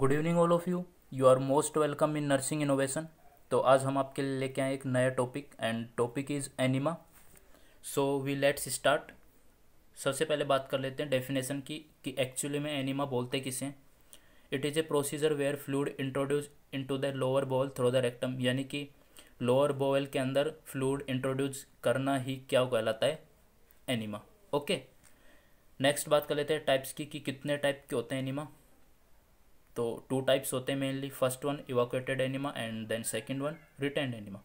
good evening all of you you are most welcome in nursing innovation तो आज हम आपके लिए लेके आए एक नया topic and topic is enema so we let's start सबसे पहले बात कर लेते हैं डेफिनेशन की कि एक्चुअली में एनिमा बोलते किसे हैं it is a procedure where fluid introduce to the lower bowel through the rectum यानी कि लोअर बोवल के अंदर फ्लूड इंट्रोड्यूस करना ही क्या कहलाता है एनिमा ओके नेक्स्ट बात कर लेते हैं टाइप्स की कि कितने टाइप के होते हैं एनिमा तो टू टाइप्स होते हैं mainly first one evacuated enema and then second one return enema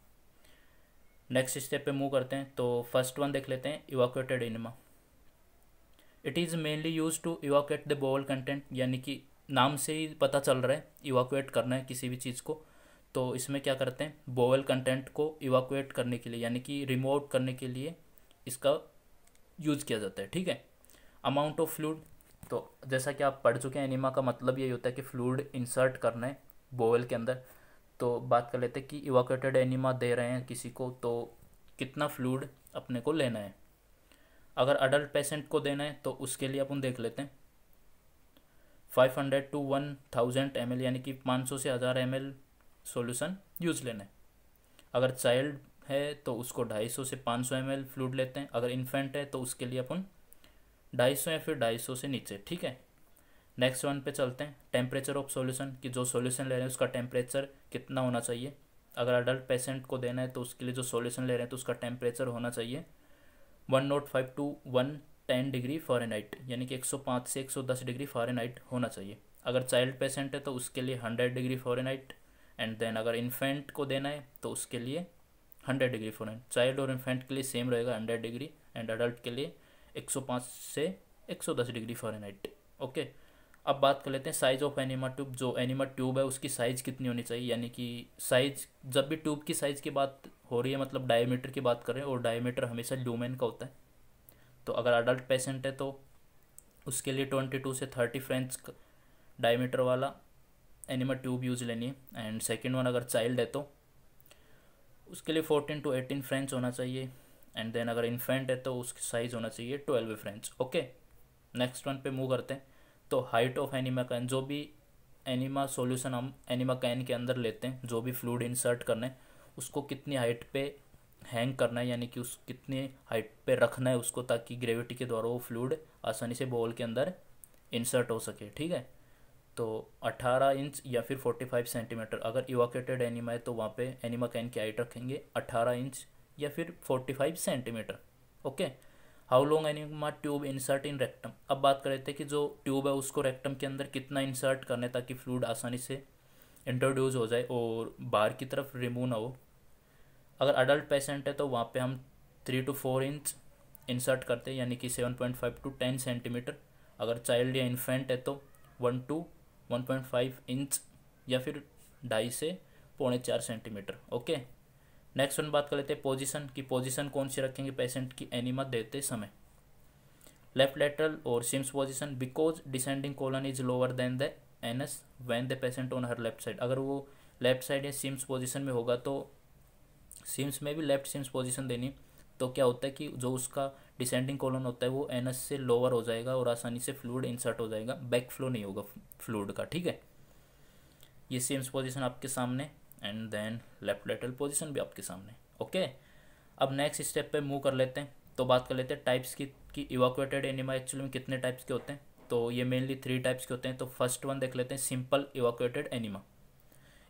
next step पे मूव करते हैं तो फर्स्ट वन देख लेते हैं evacuated enema it is mainly use to evacuate the bowel content यानी कि नाम से ही पता चल रहा है इवाकुएट करना है किसी भी चीज़ को तो इसमें क्या करते हैं बोवेल कंटेंट को इवाकुएट करने के लिए यानी कि रिमोट करने के लिए इसका यूज़ किया जाता है ठीक है अमाउंट ऑफ फ्लूड तो जैसा कि आप पढ़ चुके हैं एनिमा का मतलब यही होता है कि फ्लूड इंसर्ट करना है बोवेल के अंदर तो बात कर लेते हैं कि इवाकेटेड एनिमा दे रहे हैं किसी को तो कितना फ्लूड अपने को लेना है अगर अडल्ट पेशेंट को देना है तो उसके लिए अपन देख लेते हैं five hundred to one thousand M यानी कि पाँच सौ से हज़ार एम एल सोल्यूसन यूज लेना है अगर चाइल्ड है तो उसको ढाई सौ से पाँच सौ एम एल फ्लूड लेते हैं अगर इन्फेंट है तो उसके लिए अपन ढाई सौ या फिर ढाई सौ से नीचे ठीक है नेक्स्ट वन पे चलते हैं टेम्परेचर ऑफ सॉल्यूशन कि जो सॉल्यूशन ले रहे हैं उसका टेम्परेचर कितना होना चाहिए अगर अडल्ट पेशेंट को देना है तो उसके लिए जो सॉल्यूशन ले रहे हैं तो उसका टेम्परेचर होना चाहिए one naught five to one ten degree Fahrenheit यानी कि एक सौ पाँच से एक सौ दस डिग्री फॉरनाइट होना चाहिए अगर चाइल्ड पेशेंट है तो उसके लिए hundred degree Fahrenheit and then अगर इन्फेंट को देना है तो उसके लिए हंड्रेड डिग्री फॉरनाइट चाइल्ड और इन्फेंट के लिए सेम रहेगा हंड्रेड डिग्री एंड अडल्ट के लिए 105 से 110 डिग्री फ़ारेनहाइट ओके अब बात कर लेते हैं साइज़ ऑफ एनिमा ट्यूब जो एनिमा ट्यूब है उसकी साइज़ कितनी होनी चाहिए यानी कि साइज़ जब भी ट्यूब की साइज़ की बात हो रही है मतलब डायमीटर की बात करें और डायमीटर हमेशा ल्यूमेन का होता है तो अगर अडल्ट पेशेंट है तो उसके लिए ट्वेंटी टू से थर्टी फ्रेंच डायमीटर वाला एनिमा ट्यूब यूज लेनी है एंड सेकेंड वन अगर चाइल्ड है तो उसके लिए फोर्टीन टू एटीन फ्रेंच होना चाहिए एंड देन अगर इन्फेंट है तो उसकी साइज़ होना चाहिए twelve French okay next one पे मूव करते हैं तो हाइट ऑफ एनिमा कैन जो भी एनिमा सोल्यूशन हम एनिमा कैन के अंदर लेते हैं जो भी फ्लूड इंसर्ट करना है उसको कितनी हाइट पे हैंग करना है यानी कि उस कितनी हाइट पे रखना है उसको ताकि ग्रेविटी के द्वारा वो फ्लूड आसानी से बॉल के अंदर इंसर्ट हो सके ठीक है तो 18 इंच या फिर 45 सेंटीमीटर अगर इवाकेटेड एनिमा है तो वहाँ पे एनिमा कैन की हाइट रखेंगे 18 इंच या फिर 45 centimetre okay how long enema tube insert in rectum अब बात कर रहे थे कि जो ट्यूब है उसको रेक्टम के अंदर कितना इंसर्ट करने ताकि फ्लूड आसानी से इंट्रोड्यूस हो जाए और बाहर की तरफ रिमूव ना हो अगर अडल्ट पेशेंट है तो वहाँ पे हम three to four inch insert करते हैं यानी कि seven point five to ten centimetre अगर चाइल्ड या इन्फेंट है तो one to one point five inch या फिर ढाई से पौने चार सेंटीमीटर ओके नेक्स्ट वन बात कर लेते हैं पोजीशन की पोजीशन कौन सी रखेंगे पेशेंट की एनिमा देते समय लेफ्ट लेटरल और Sims position because descending colon is lower than the anus when the patient on her left side अगर वो लेफ्ट साइड या सिम्स पोजीशन में होगा तो सिम्स में भी लेफ्ट सिम्स पोजीशन देनी तो क्या होता है कि जो उसका डिसेंडिंग कॉलन होता है वो एस से लोअर हो जाएगा और आसानी से फ्लूड इंसर्ट हो जाएगा बैक फ्लो नहीं होगा फ्लूड का ठीक है ये सिम्स पोजीशन आपके सामने and then left lateral position भी आपके सामने ओके अब नेक्स्ट स्टेप पे मूव कर लेते हैं तो बात कर लेते हैं टाइप्स की कि इवाकुएटेड एनिमा एक्चुअली में कितने टाइप्स के होते हैं तो ये मेनली थ्री टाइप्स के होते हैं तो फर्स्ट वन देख लेते हैं सिंपल इवाकुएटेड एनिमा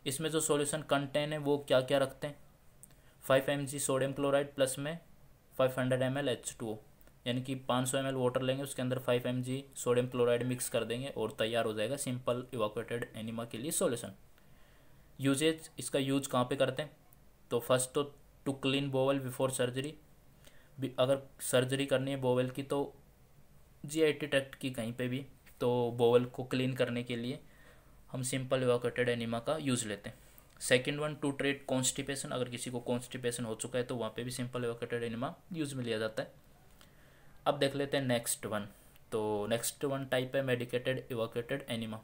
इसमें जो सॉल्यूशन कंटेन है वो क्या क्या रखते हैं five M G sodium chloride plus में five hundred M L H two O यानी कि पाँच सौ एम एल वाटर लेंगे उसके अंदर five M G sodium chloride mix कर देंगे और तैयार हो जाएगा सिंपल इवाकुएटेड एनिमा के लिए सोल्यूशन यूजेज इसका यूज कहाँ पे करते हैं तो फर्स्ट तो to clean bowel before surgery अगर सर्जरी करनी है बोवल की तो जी आई टी ट्रैक्ट की कहीं पे भी तो बोवल को क्लीन करने के लिए हम सिंपल इवाकेटेड एनिमा का यूज़ लेते हैं second one to treat constipation अगर किसी को कॉन्स्टिपेशन हो चुका है तो वहाँ पे भी सिंपल इवाकेटेड एनिमा यूज़ में लिया जाता है अब देख लेते हैं नेक्स्ट वन तो नेक्स्ट वन टाइप है मेडिकेटेड इवोकेटेड एनिमा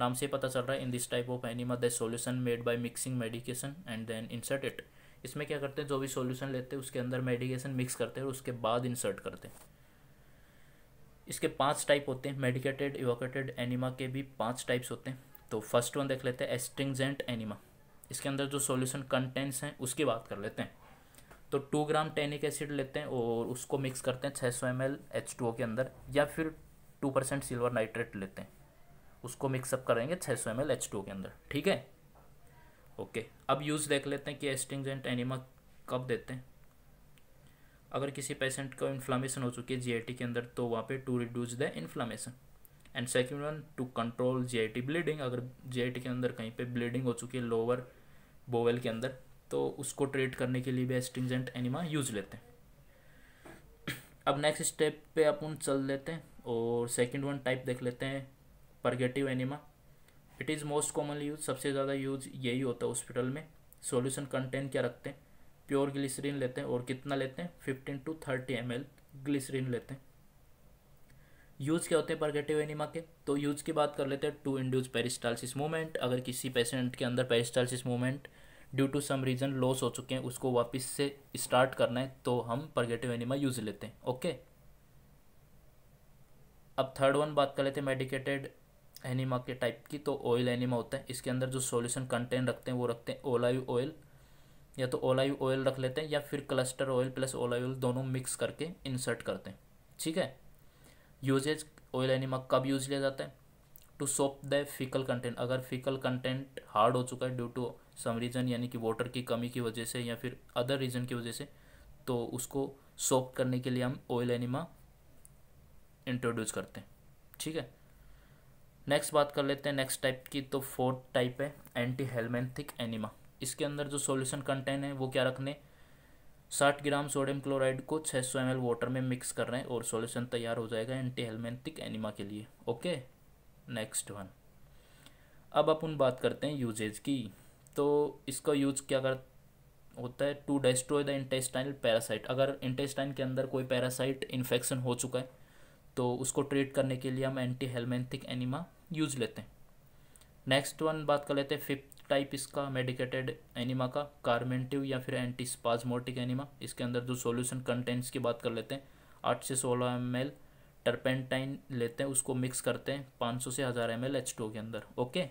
नाम से पता चल रहा है in this type of enema the solution made by mixing medication and then insert it इसमें क्या करते हैं जो भी सोल्यूशन लेते हैं उसके अंदर मेडिकेशन मिक्स करते हैं और उसके बाद इंसर्ट करते हैं इसके पांच टाइप होते हैं मेडिकेटेड इवोकेटेड एनिमा के भी पांच टाइप्स होते हैं तो फर्स्ट वन देख लेते हैं एस्टिंगजेंट एनिमा इसके अंदर जो सॉल्यूशन कंटेंट्स हैं उसकी बात कर लेते हैं तो टू ग्राम टेनिक एसिड लेते हैं और उसको मिक्स करते हैं छः सौ M L H two O के अंदर या फिर टू परसेंट सिल्वर नाइट्रेट लेते हैं उसको मिक्सअप करेंगे छः सौ एम एल एच टू के अंदर ठीक है ओके अब यूज़ देख लेते हैं कि एस्टिंगजेंट एनिमा कब देते हैं अगर किसी पेशेंट को इन्फ्लामेशन हो चुकी है जीआईटी के अंदर तो वहाँ पे to reduce the inflammation and second one to control GIT bleeding अगर जीआईटी के अंदर कहीं पे ब्लीडिंग हो चुकी है लोअर बोवेल के अंदर तो उसको ट्रीट करने के लिए भी एस्टिंगजेंट एनिमा यूज लेते हैं अब नेक्स्ट स्टेप पे अपन चल लेते हैं और सेकेंड वन टाइप देख लेते हैं purgative enema it is most commonly use सबसे ज़्यादा यूज यही होता है हॉस्पिटल में सोल्यूशन कंटेंट क्या रखते हैं प्योर ग्लिसरीन लेते हैं और कितना लेते हैं fifteen to thirty M L glycerine लेते हैं यूज़ क्या होते हैं परगेटिव एनिमा के तो यूज़ की बात कर लेते हैं टू इंड्यूज पेरिस्टालसिस मूवमेंट अगर किसी पेशेंट के अंदर peristalsis movement due to some reason loss हो चुके हैं उसको वापस से स्टार्ट करना है तो हम परगेटिव एनिमा यूज़ लेते हैं ओके अब थर्ड वन बात कर लेते हैं मेडिकेटेड एनिमा के टाइप की तो ऑयल एनिमा होता है इसके अंदर जो सॉल्यूशन कंटेंट रखते हैं वो रखते हैं ओलाइव ऑयल या तो ओलाइव ऑयल रख लेते हैं या फिर castor oil plus olive oil दोनों मिक्स करके इंसर्ट करते हैं ठीक है यूजेज ऑयल एनिमा कब यूज लिया जाता है to soap the faecal content अगर फिकल कंटेंट हार्ड हो चुका है ड्यू टू सम रीज़न यानी कि वाटर की कमी की वजह से या फिर अदर रीज़न की वजह से तो उसको सोप करने के लिए हम ऑयल एनिमा इंट्रोड्यूस करते हैं ठीक है नेक्स्ट बात कर लेते हैं नेक्स्ट टाइप की तो फोर्थ टाइप है एंटी हेलमेंथिक एनिमा इसके अंदर जो सॉल्यूशन कंटेंट है वो क्या रखने साठ ग्राम सोडियम क्लोराइड को छः सौ एम वाटर में मिक्स कर रहे हैं और सॉल्यूशन तैयार हो जाएगा एंटी हेलमेंथिक एनिमा के लिए ओके नेक्स्ट वन अब अपन बात करते हैं यूजेज की तो इसका यूज क्या कर होता है to destroy the intestinal parasite अगर इंटेस्टाइन के अंदर कोई पैरासाइट इन्फेक्शन हो चुका है तो उसको ट्रीट करने के लिए हम एंटी हेलमेंथिक एनिमा यूज लेते हैं नेक्स्ट वन बात कर लेते हैं फिफ्थ टाइप इसका मेडिकेटेड एनिमा का कार्मेंटिव या फिर एंटी एनिमा इसके अंदर जो सॉल्यूशन कंटेंट्स की बात कर लेते हैं आठ से सोलह एम एल टर्पेंटाइन लेते हैं उसको मिक्स करते हैं पाँच सौ से हज़ार एम एल एच टू के अंदर ओके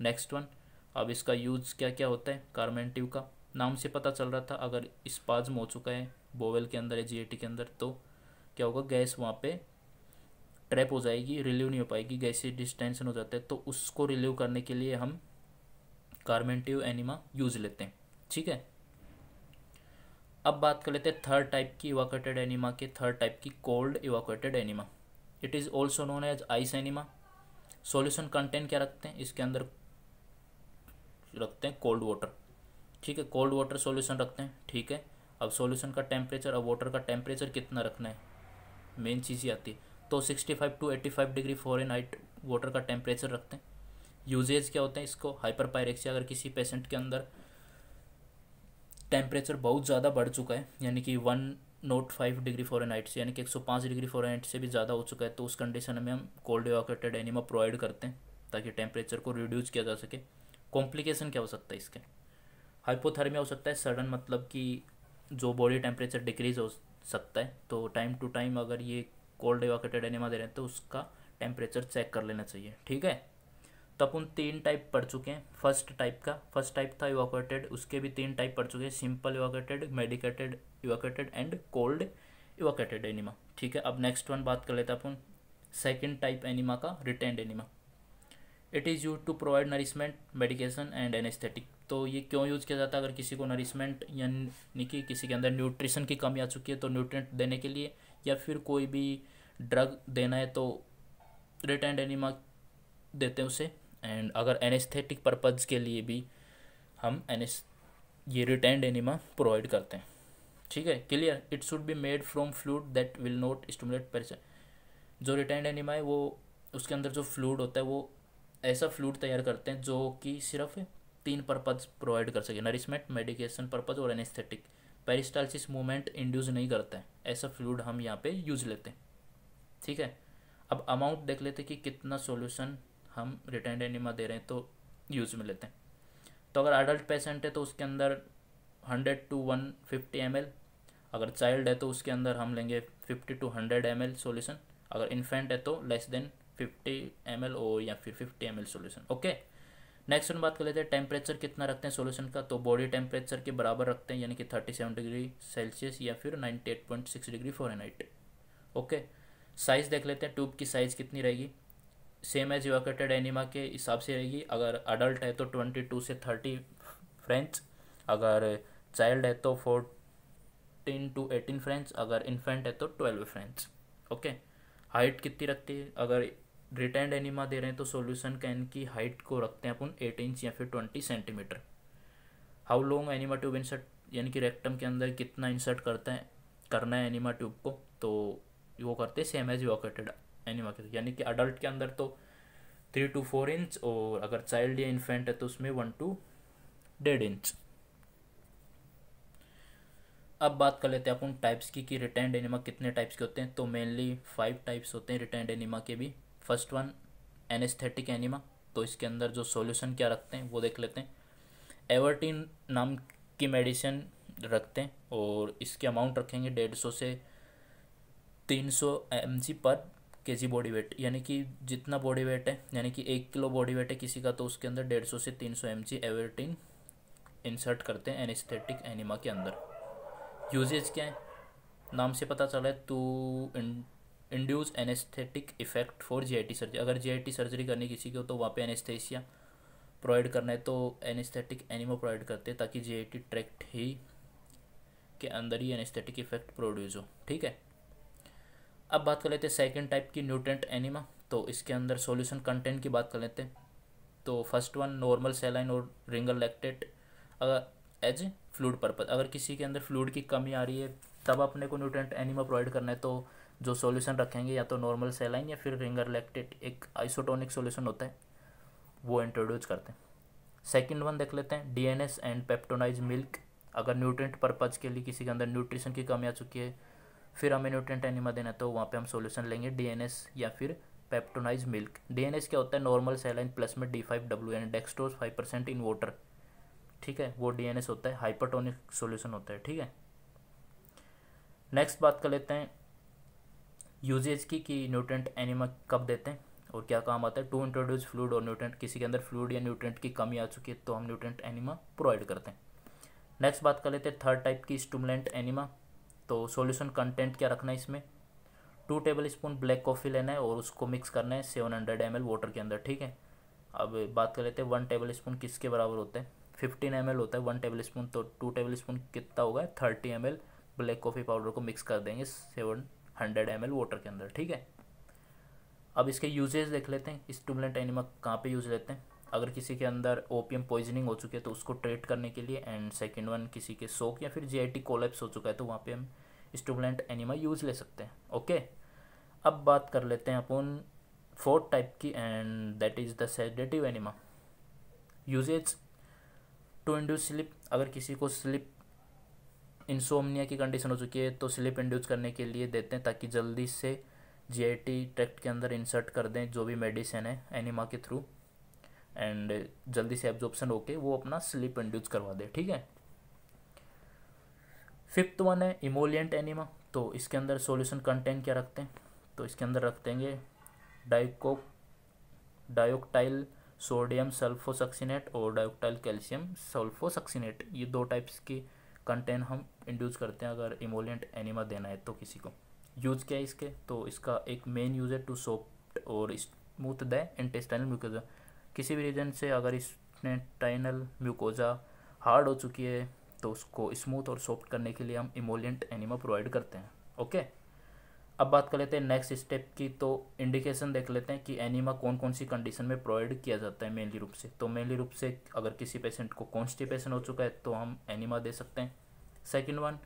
नेक्स्ट वन अब इसका यूज़ क्या क्या होता है कार्मेंटिव का नाम से पता चल रहा था अगर स्पाजम हो चुका है बोवेल के अंदर या जी के अंदर तो क्या होगा गैस वहाँ पर ट्रैप हो जाएगी रिलीव नहीं हो पाएगी गैसी डिस्टेंशन हो जाता है तो उसको रिलीव करने के लिए हम कार्मेंटिव एनिमा यूज लेते हैं ठीक है अब बात कर लेते हैं थर्ड टाइप की इवाकेटेड एनिमा के थर्ड टाइप की cold evacuated enema it is also known as ice enema solution content क्या रखते हैं इसके अंदर रखते हैं कोल्ड वाटर ठीक है कोल्ड वाटर सोल्यूशन रखते हैं ठीक है अब सोल्यूशन का टेम्परेचर अब वाटर का टेम्परेचर कितना रखना है मेन चीज़ ही आती है तो 65 to 85 degree Fahrenheit water का टेम्परेचर रखते हैं यूजेज क्या होते हैं इसको हाइपर पायरेक्सिया अगर किसी पेशेंट के अंदर टेम्परेचर बहुत ज़्यादा बढ़ चुका है यानी कि one naught five degree Fahrenheit से यानी कि एक सौ पाँच डिग्री फॉरन हाइट से भी ज़्यादा हो चुका है तो उस कंडीशन में हम कोल्ड एवाकेटेड एनिमा प्रोवाइड करते हैं ताकि टेम्परेचर को रिड्यूस किया जा सके कॉम्प्लिकेशन क्या हो सकता है इसके हाइपोथर्मिया हो सकता है सडन मतलब कि जो बॉडी टेम्परेचर डिक्रीज हो सकता है तो टाइम टू टाइम अगर ये कोल्ड एवाकेटेड एनिमा दे रहे हैं तो उसका टेम्परेचर चेक कर लेना चाहिए ठीक है तो अपन तीन टाइप पढ़ चुके हैं फर्स्ट टाइप का फर्स्ट टाइप था इवाकेटेड उसके भी तीन टाइप पढ़ चुके हैं simple evacuated medicated evacuated and cold evacuated enema ठीक है अब नेक्स्ट वन बात कर लेते हैं अपन सेकेंड टाइप एनिमा का retained enema it is use to provide nourishment medication and anaesthetic तो ये क्यों यूज़ किया जाता है अगर किसी को नरिशमेंट यानी कि किसी के अंदर न्यूट्रिशन की कमी आ चुकी है तो न्यूट्रिएंट देने के लिए या फिर कोई भी ड्रग देना है तो एंड एनिमा देते हैं उसे एंड अगर एनेस्थेटिक पर्पज़ के लिए भी हम एनेस ये रिटेंड एनिमा प्रोवाइड करते हैं ठीक है clear it should be made from fluid that will not stimulate peristalsis जो रिटेंड एनिमा है वो उसके अंदर जो फ्लूड होता है वो ऐसा फ्लूड तैयार करते हैं जो कि सिर्फ तीन पर्पज़ प्रोवाइड कर सके नरिशमेंट मेडिकेशन पर्पज़ और एनेस्थेटिक पेरिस्टाइलिस मूवमेंट इंड्यूस नहीं करते हैं ऐसा फ्लूड हम यहाँ पे यूज लेते हैं ठीक है अब अमाउंट देख लेते कि कितना सोल्यूशन हम रिटर्न एनिमा दे रहे हैं तो यूज़ में लेते हैं तो अगर अडल्ट पेशेंट है तो उसके अंदर hundred to one fifty M अगर चाइल्ड है तो उसके अंदर हम लेंगे fifty to hundred M L solution अगर इन्फेंट है तो less than fifty M L और या फिर fifty M L solution okay next बात कर लेते हैं टेम्परेचर कितना रखते हैं सोल्यूशन का तो बॉडी टेम्परेचर के बराबर रखते हैं यानी कि थर्टी सेवन डिग्री सेल्सियस या फिर ninety eight point six degree Fahrenheit okay size देख लेते हैं ट्यूब की साइज़ कितनी रहेगी सेम एज इवाकेटेड एनिमा के हिसाब से रहेगी अगर अडल्ट है तो ट्वेंटी टू से थर्टी फ्रेंच अगर चाइल्ड है तो फोर्टीन टू एटीन फ्रेंच अगर इन्फेंट है तो ट्वेल्व फ्रेंच ओके हाइट कितनी रखती है अगर रिटर्न एनिमा दे रहे हैं तो सोल्यूशन कैन की हाइट को रखते हैं अपन एट इंच या फिर twenty centimetre how long enema tube insert यानी कि रेक्टम के अंदर कितना इंसर्ट करते हैं करना है एनिमा ट्यूब को तो वो करते हैं सेम एज वॉकेटेड एनिमा के यानी कि अडल्ट के अंदर तो थ्री टू फोर इंच और अगर चाइल्ड या इन्फेंट है तो उसमें वन टू डेढ़ इंच अब बात कर लेते हैं अपन टाइप्स की कि रिटर्न एनिमा कितने टाइप्स के होते हैं तो मेनली फाइव टाइप्स होते हैं रिटर्न एनिमा के भी फर्स्ट वन एनेस्थेटिक एनिमा तो इसके अंदर जो सॉल्यूशन क्या रखते हैं वो देख लेते हैं एवर्टीन नाम की मेडिसिन रखते हैं और इसके अमाउंट रखेंगे डेढ़ सौ से तीन सौ एम जी पर के जी बॉडी वेट यानी कि जितना बॉडी वेट है यानी कि एक किलो बॉडी वेट है किसी का तो उसके अंदर डेढ़ सौ से तीन सौ एम जी एवर्टीन इंसर्ट करते हैं एनेस्थेटिक एनिमा के अंदर यूजेज क्या है नाम से पता चला है to induce anaesthetic effect for J surgery अगर जे सर्जरी करनी किसी को तो वहाँ पे एनेस्थेसिया प्रोवाइड करना है तो एनेस्थेटिक एनिमो प्रोवाइड करते हैं ताकि जीआईटी ट्रैक्ट ही के अंदर ही एनेस्थेटिक इफेक्ट प्रोड्यूस हो ठीक है अब बात कर लेते हैं सेकेंड टाइप की न्यूट्रेंट एनिमा तो इसके अंदर सॉल्यूशन कंटेंट की बात कर लेते हैं तो फर्स्ट वन नॉर्मल सेलाइन और रिंगल लैक्टेट अगर एज फ्लूड पर्पज अगर किसी के अंदर फ्लूड की कमी आ रही है तब अपने को न्यूट्रेंट एनिमा प्रोवाइड करना है तो जो सॉल्यूशन रखेंगे या तो नॉर्मल सेलाइन या फिर रिंगर लैक्टेट एक आइसोटोनिक सॉल्यूशन होता है वो इंट्रोड्यूस करते हैं सेकेंड वन देख लेते हैं डीएनएस एंड पेप्टोनाइज मिल्क अगर न्यूट्रेंट पर्पज़ के लिए किसी के अंदर न्यूट्रिशन की कमी आ चुकी है फिर हमें न्यूट्रेंट एनिमा देना है तो वहाँ पे हम सॉल्यूशन लेंगे डीएनएस या फिर पेप्टोनाइज मिल्क डीएनएस क्या होता है नॉर्मल सेलाइन प्लस में डी फाइव डब्ल्यू यानी dextrose five percent in water ठीक है वो डीएनएस होता है हाइपरटोनिक सोल्यूशन होता है ठीक है नेक्स्ट बात कर लेते हैं यूजेज की कि न्यूट्रेंट एनिमा कब देते हैं और क्या काम आता है टू इंट्रोड्यूस फ्लूड और न्यूट्रेंट किसी के अंदर फ्लूड या न्यूट्रेंट की कमी आ चुकी है तो हम न्यूट्रेंट एनिमा प्रोवाइड करते हैं नेक्स्ट बात कर लेते हैं थर्ड टाइप की स्टूमलेंट एनिमा तो सोल्यूशन कंटेंट क्या रखना है इसमें two tablespoon black coffee लेना है और उसको मिक्स करना है सेवन हंड्रेड एम वाटर के अंदर ठीक है अब बात कर लेते हैं वन टेबल स्पून किसके बराबर होते हैं फिफ्टीन एम होता है वन टेबल स्पून तो टू टेबल स्पून कितना होगा thirty M black coffee powder को मिक्स कर देंगे सेवन हंड्रेड एम वाटर के अंदर ठीक है अब इसके यूजेज देख लेते हैं स्टूबलेंट एनिमा कहाँ पे यूज लेते हैं अगर किसी के अंदर ओपीएम पॉइजनिंग हो चुकी है तो उसको ट्रीट करने के लिए एंड सेकेंड वन किसी के सोक या फिर जीआईटी कोलेप्स हो चुका है तो वहाँ पे हम स्टूबलेंट एनिमा यूज ले सकते हैं ओके अब बात कर लेते हैं अपन फोर्थ टाइप की and that is the sedative enema uses to induce sleep अगर किसी को स्लिप इंसोमनिया की कंडीशन हो चुकी है तो स्लिप इंड्यूस करने के लिए देते हैं ताकि जल्दी से टी ट्रैक्ट के अंदर इंसर्ट कर दें जो भी मेडिसिन है एनिमा के थ्रू एंड जल्दी से एब्जॉर्प्शन होके वो अपना स्लिप इंड्यूस करवा दे ठीक है फिफ्थ वन है इमोलियंट एनिमा तो इसके अंदर सॉल्यूशन कंटेंट क्या रखते हैं तो इसके अंदर रख देंगे डाइको डायोक्टाइल सोडियम सल्फोसक्सीनेट और डायोक्टाइल कैल्शियम सल्फोसक्सीनेट ये दो टाइप्स की कंटेन हम इंड्यूस करते हैं अगर इमोलियंट एनिमा देना है तो किसी को यूज़ क्या है इसके तो इसका एक मेन यूज़ है टू सॉफ्ट और स्मूथ द इंटेस्टाइनल म्यूकोजा किसी भी रीजन से अगर इंटेस्टाइनल म्यूकोजा हार्ड हो चुकी है तो उसको स्मूथ और सॉफ्ट करने के लिए हम इमोलियंट एनिमा प्रोवाइड करते हैं ओके अब बात कर लेते हैं नेक्स्ट स्टेप की तो इंडिकेशन देख लेते हैं कि एनिमा कौन कौन सी कंडीशन में प्रोवाइड किया जाता है मेनली रूप से तो मेनली रूप से अगर किसी पेशेंट को कॉन्स्टिपेशन हो चुका है तो हम एनिमा दे सकते हैं सेकेंड वन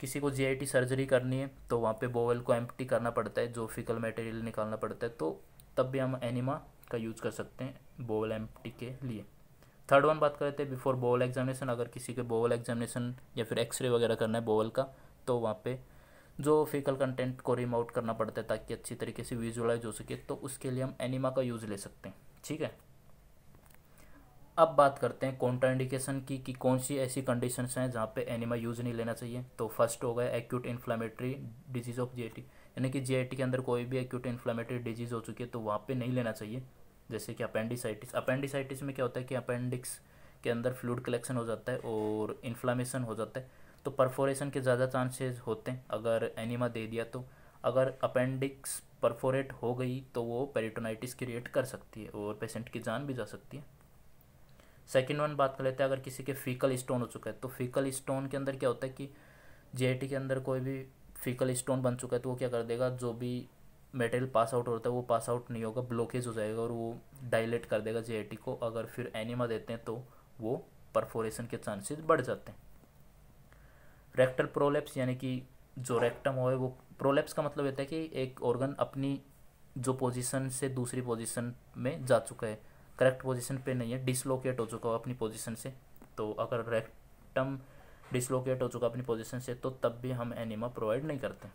किसी को जीआईटी सर्जरी करनी है तो वहाँ पे बोवल को एम्प्टी करना पड़ता है जो फिकल मटेरियल निकालना पड़ता है तो तब भी हम एनिमा का यूज़ कर सकते हैं बोवेल एम्प्टी के लिए थर्ड वन बात करते हैं बिफोर बोवेल एग्जामिनेशन अगर किसी के बोवल एग्जामिनेशन या फिर एक्सरे वगैरह करना है बोवल का तो वहाँ पे जो फिकल कंटेंट को रिमआउट करना पड़ता है ताकि अच्छी तरीके से विजुअलाइज हो सके तो उसके लिए हम एनिमा का यूज़ ले सकते हैं ठीक है अब बात करते हैं कॉन्ट्राइंडिकेशन की कि कौन सी ऐसी कंडीशंस हैं जहाँ पे एनिमा यूज़ नहीं लेना चाहिए तो फर्स्ट हो गया acute inflammatory disease of G यानी कि जी के अंदर कोई भी एक्यूट इन्फ्लामेटरी डिजीज़ हो चुकी है तो वहाँ पे नहीं लेना चाहिए जैसे कि अपेंडिसाइटिस अपेंडिसाइटिस में क्या होता है कि अपेंडिक्स के अंदर फ्लूड कलेक्शन हो जाता है और इन्फ्लामेशन हो जाता है तो परफोरेशन के ज़्यादा चांसेज होते हैं अगर एनिमा दे दिया तो अगर अपेंडिक्स परफोरेट हो गई तो वो पेरिटोनाइटिस क्रिएट कर सकती है और पेशेंट की जान भी जा सकती है सेकेंड वन बात कर लेते हैं अगर किसी के फीकल स्टोन हो चुका है तो फीकल स्टोन के अंदर क्या होता है कि जे के अंदर कोई भी फीकल स्टोन बन चुका है तो वो क्या कर देगा जो भी मेटेरियल पास आउट होता है वो पास आउट नहीं होगा ब्लॉकेज हो जाएगा और वो डायलेट कर देगा जे को अगर फिर एनिमा देते हैं तो वो परफोरेशन के चांसेस बढ़ जाते हैं रेक्टल प्रोलेप्स यानी कि जो रेक्टम हो वो प्रोलेप्स का मतलब होता है कि एक ऑर्गन अपनी जो पोजीशन से दूसरी पोजीशन में जा चुका है करेक्ट पोजीशन पे नहीं है डिसलोकेट हो चुका हो अपनी पोजीशन से तो अगर रेक्टम डिसलोकेट हो चुका अपनी पोजीशन से तो तब भी हम एनिमा प्रोवाइड नहीं करते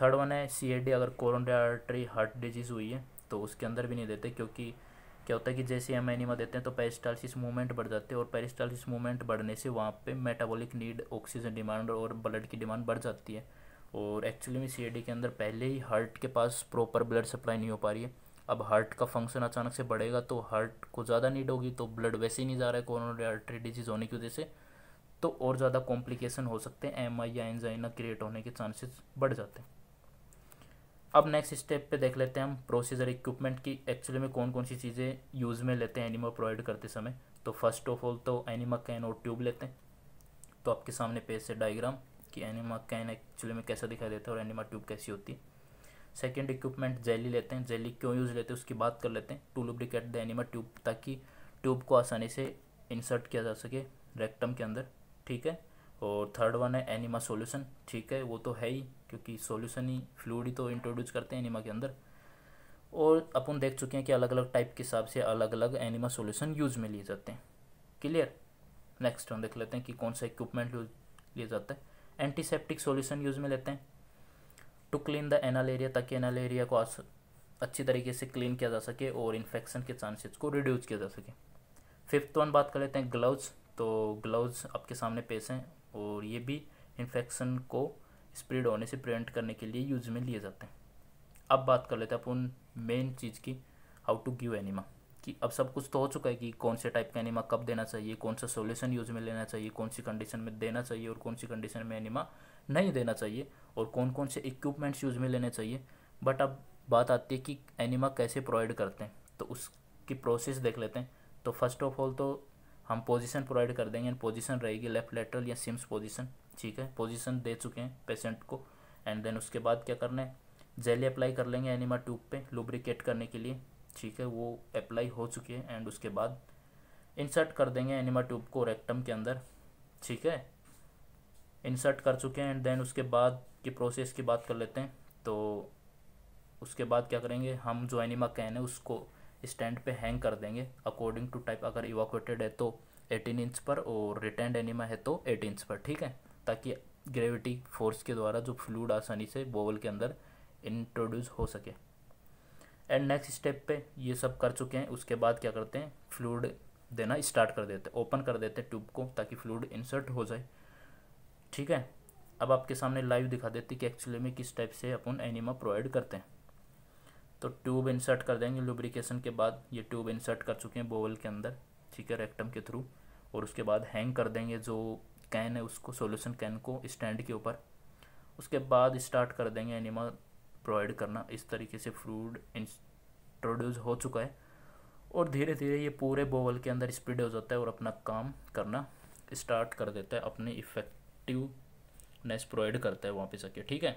थर्ड वन है सी अगर कोरोनरी आर्टरी हार्ट डिजीज़ हुई है तो उसके अंदर भी नहीं देते क्योंकि क्या होता है कि जैसे हम एनिमा देते हैं तो पेरिस्टालिसिस मूवमेंट बढ़ जाते हैं और पेरिस्टालसिस मूवमेंट बढ़ने से वहाँ पे मेटाबॉलिक नीड ऑक्सीजन डिमांड और ब्लड की डिमांड बढ़ जाती है और एक्चुअली में सी के अंदर पहले ही हार्ट के पास प्रॉपर ब्लड सप्लाई नहीं हो पा रही है अब हार्ट का फंक्शन अचानक से बढ़ेगा तो हार्ट को ज़्यादा नीड होगी तो ब्लड वैसे ही नहीं जा रहा है कोरोनरी आर्टरी डिजीज़ होने की वजह से तो और ज़्यादा कॉम्प्लिकेशन हो सकते हैं एम या एनजाइना क्रिएट होने के चांसेस बढ़ जाते हैं अब नेक्स्ट स्टेप पे देख लेते हैं हम प्रोसीजर इक्विपमेंट की एक्चुअली में कौन कौन सी चीज़ें यूज़ में लेते हैं एनिमा प्रोवाइड करते समय तो फर्स्ट ऑफ ऑल तो एनिमा कैन और ट्यूब लेते हैं तो आपके सामने पेज से डायग्राम कि एनिमा कैन एक्चुअली में कैसा दिखाई देता है और एनिमा ट्यूब कैसी होती है सेकेंड इक्विपमेंट जेली लेते हैं जेली क्यों यूज़ लेते हैं उसकी बात कर लेते हैं to lubricate the enema tube ताकि ट्यूब को आसानी से इंसर्ट किया जा सके रेक्टम के अंदर ठीक है और थर्ड वन है एनिमा सोल्यूशन ठीक है वो तो है ही क्योंकि सोल्यूशन ही फ्लूड ही तो इंट्रोड्यूस करते हैं एनिमा के अंदर और अपन देख चुके हैं कि अलग अलग टाइप के हिसाब से अलग अलग एनिमा सोल्यूशन यूज़ में लिए जाते हैं क्लियर नेक्स्ट हम देख लेते हैं कि कौन सा इक्विपमेंट यूज लिया जाता है एंटीसेप्टिक सोल्यूशन यूज़ में लेते हैं to clean the anal area ताकि एनल एरिया को अच्छी तरीके से क्लीन किया जा सके और इन्फेक्शन के चांसेस को रिड्यूस किया जा सके फिफ्थ वन बात कर लेते हैं ग्लव्स तो ग्लव्स आपके सामने पेश हैं और ये भी इन्फेक्शन को स्प्रेड होने से प्रिवेंट करने के लिए यूज में लिए जाते हैं अब बात कर लेते हैं अपन मेन चीज़ की हाउ टू गिव एनिमा कि अब सब कुछ तो हो चुका है कि कौन से टाइप का एनिमा कब देना चाहिए कौन सा सोल्यूशन यूज में लेना चाहिए कौन सी कंडीशन में देना चाहिए और कौन सी कंडीशन में एनिमा नहीं देना चाहिए और कौन कौन से इक्विपमेंट्स यूज़ में लेने चाहिए बट अब बात आती है कि एनिमा कैसे प्रोवाइड करते हैं तो उसकी प्रोसेस देख लेते हैं तो फर्स्ट ऑफ ऑल तो हम पोजीशन प्रोवाइड कर देंगे पोजीशन रहेगी लेफ़्ट लेटरल या सिम्स पोजीशन ठीक है पोजीशन दे चुके हैं पेशेंट को एंड देन उसके बाद क्या करना है जेली अप्लाई कर लेंगे एनिमा ट्यूब पे लुब्रिकेट करने के लिए ठीक है वो अप्लाई हो चुकी है एंड उसके बाद इंसर्ट कर देंगे एनिमा ट्यूब को रेक्टम के अंदर ठीक है इंसर्ट कर चुके हैं एंड देन उसके बाद की प्रोसेस की बात कर लेते हैं तो उसके बाद क्या करेंगे हम जो एनिमा कैन है उसको स्टैंड पे हैंग कर देंगे अकॉर्डिंग टू टाइप अगर इवाकुएटेड है तो 18 इंच पर और रिटर्न एनिमा है तो एट इंच पर ठीक है ताकि ग्रेविटी फोर्स के द्वारा जो फ्लूड आसानी से बोवल के अंदर इंट्रोड्यूस हो सके एंड नेक्स्ट स्टेप पे ये सब कर चुके हैं उसके बाद क्या करते हैं फ्लूड देना स्टार्ट कर देते हैं ओपन कर देते हैं ट्यूब को ताकि फ्लूड इंसर्ट हो जाए ठीक है अब आपके सामने लाइव दिखा देती कि एक्चुअली में किस टाइप से अपन एनिमा प्रोवाइड करते हैं तो ट्यूब इंसर्ट कर देंगे लुब्रिकेशन के बाद ये ट्यूब इंसर्ट कर चुके हैं बोवल के अंदर ठीक है रेक्टम के थ्रू और उसके बाद हैंग कर देंगे जो कैन है उसको सोल्यूशन कैन को स्टैंड के ऊपर उसके बाद स्टार्ट कर देंगे एनिमा प्रोवाइड करना इस तरीके से फ्रूड इंट्रोड्यूस हो चुका है और धीरे धीरे ये पूरे बोवल के अंदर स्पीड हो जाता है और अपना काम करना स्टार्ट कर देता है अपने इफेक्ट एक्टिवनेस प्रोवाइड करता है पे सके ठीक है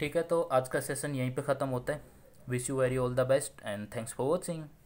ठीक है तो आज का सेशन यहीं पे ख़त्म होता है wish you very all the best and thanks for watching